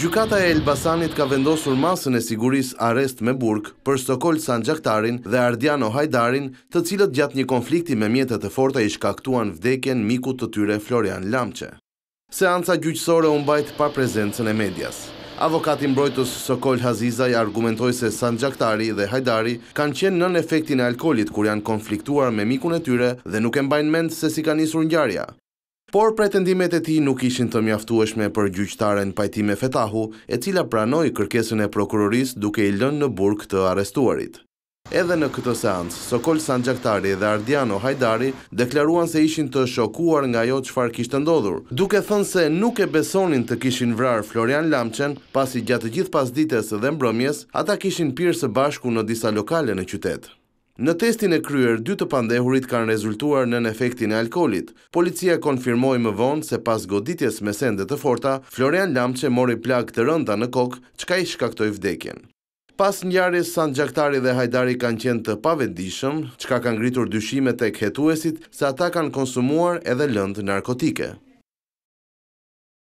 Gjukata e Elbasanit ka vendosur masën e siguris arest me Burg për Sokol San dhe Ardiano Hajdarin të cilët gjatë një konflikti me mjetet e forta i shkaktuan vdekjen mikut të tyre Florian Lamqe. Seanca gjyqësore unë bajt pa prezencën e medjas. Avokatin brojtës Sokol Haziza argumentoj se San dhe Hajdari kanë qenë nën efektin e alkolit kur janë konfliktuar me mikun e tyre dhe nuk e mbajnë mend se si ka nisur njarja. Por pretendimet e ti nuk ishin të mjaftueshme për gjyqtaren pajtime fetahu, e cila pranoj kërkesën e prokuroris duke i lën në burg të arestuarit. Edhe në këtë seans, Sokol Sanxaktari dhe Ardiano Hajdari deklaruan se ishin të shokuar nga jo qëfar kishtë ndodhur, duke thënë se nuk e besonin të kishin vrar Florian Lamqen, pasi gjatë gjithë pas ditës dhe mbrëmjes, ata kishin pirë së bashku në disa lokale në qytetë. Në testin e kryer, dy të pandehurit kanë rezultuar në efektin e alkolit. Policia konfirmoi më vonë se pas goditjes me sende të forta, Florian Lamqe mori plagë të rënda në kokë, çka i shkaktoi vdekjen. Pas njarës, San Gjaktari dhe Hajdari kanë qenë të pavendishëm, çka ka ngritur dyshime tek hetuesit se ata kanë konsumuar edhe lëndë narkotike.